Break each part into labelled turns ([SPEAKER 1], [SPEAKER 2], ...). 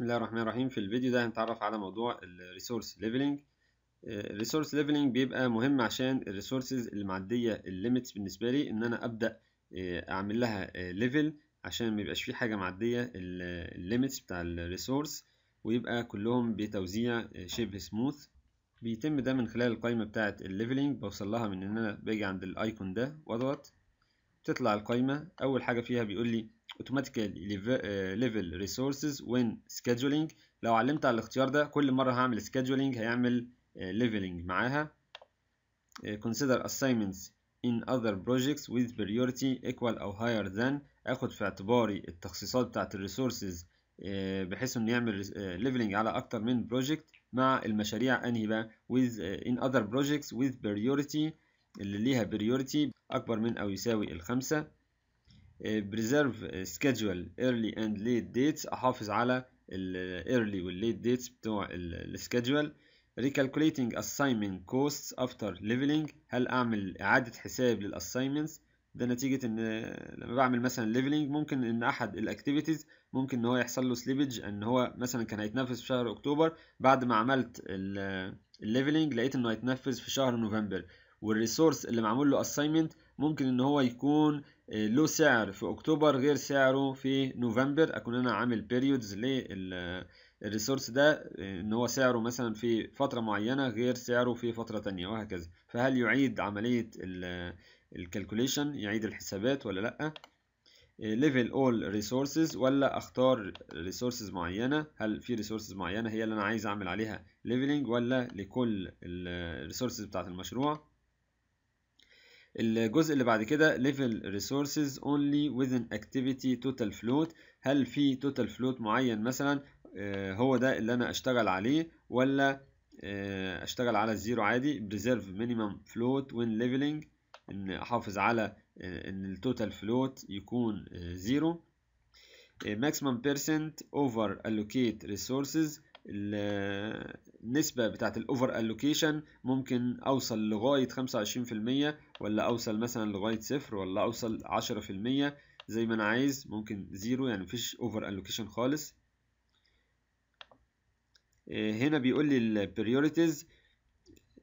[SPEAKER 1] بسم الله الرحمن الرحيم في الفيديو ده هنتعرف على موضوع الريسورس ليفلنج الريسورس ليفلنج بيبقى مهم عشان الريسورسز اللي معديه الليميتس بالنسبه لي ان انا ابدا آه، اعمل لها ليفل آه، عشان ما يبقاش في حاجه معديه الليميتس بتاع الريسورس ويبقى كلهم بتوزيع آه، شبه سموث بيتم ده من خلال القائمه بتاعه الليفلنج بوصل لها من ان انا باجي عند الايكون ده واضغط بتطلع القائمه اول حاجه فيها بيقول لي اوتوماتيكال ليفل ريسورسز وين سكادجولينج لو علمت على الاختيار ده كل مره هعمل سكادجولينج هيعمل ليفلينج uh, معاها uh, consider assignments in other projects with priority equal أو higher than آخد في اعتباري التخصيصات بتاعة الريسورسز uh, بحيث ان يعمل ليفلينج على أكتر من بروجكت مع المشاريع أنهي بقى with in other projects with priority اللي ليها priority أكبر من أو يساوي الخمسة بريزيرف سكيدجول ايرلي اند ليت ديتس احافظ على الايرلي والليت ديتس بتوع السكيدجول ريكالكوليتنج اساينمنت كوست افتر ليفلنج هل اعمل اعاده حساب للاساينمنتس ده نتيجة ان آه، لما بعمل مثلا ليفلنج ممكن ان احد الاكتيفيتيز ممكن ان هو يحصل له سليبج ان هو مثلا كان هيتنفذ في شهر اكتوبر بعد ما عملت الليفلنج آه، لقيت انه هيتنفذ في شهر نوفمبر والريسورس اللي معمول له اساينمنت ممكن ان هو يكون إيه، له سعر في اكتوبر غير سعره في نوفمبر اكون انا عامل بيريودز للريسورس ده إيه، ان هو سعره مثلا في فتره معينه غير سعره في فتره ثانيه وهكذا فهل يعيد عمليه الكالكوليشن يعيد الحسابات ولا لا ليفل اول ريسورسز ولا اختار ريسورسز معينه هل في ريسورسز معينه هي اللي انا عايز اعمل عليها ليفلنج ولا لكل الريسورسز بتاعه المشروع الجزء اللي بعد كده level resources only within activity total float هل في total float معين مثلا هو ده اللي انا اشتغل عليه ولا اشتغل على الزيرو عادي preserve minimum float when leveling ان احافظ على ان التوتال فلوت يكون زيرو maximum percent over allocate resources النسبة بتاعت الأوفر ألوكيشن ممكن أوصل لغاية 25% ولا أوصل مثلا لغاية صفر ولا أوصل 10% زي ما أنا عايز ممكن زيرو يعني مفيش أوفر ألوكيشن خالص آه، هنا بيقول لي البريوريتيز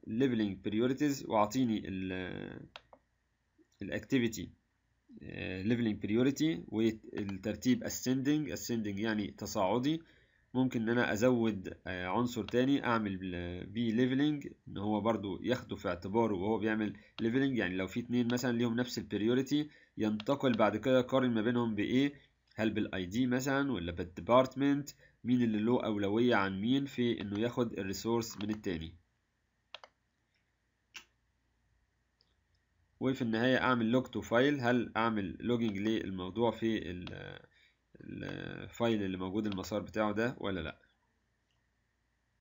[SPEAKER 1] ليفلينج بريوريتيز واعطيني الاكتيفيتي ليفلينج بريورتي والترتيب ascending ascending يعني تصاعدي ممكن ان انا ازود آه، عنصر تاني اعمل بي ليفلنج آه، ان هو برضو ياخده في اعتباره وهو بيعمل ليفلنج يعني لو في اتنين مثلا ليهم نفس البريوريتي ينتقل بعد كده يقارن ما بينهم بايه هل بالاي دي مثلا ولا بالديبارتمنت مين اللي له اولويه عن مين في انه ياخد الريسورس من التاني وفي النهايه اعمل لوج تو فايل هل اعمل لوجينج للموضوع في آه، الفايل اللي موجود المسار بتاعه ده ولا لا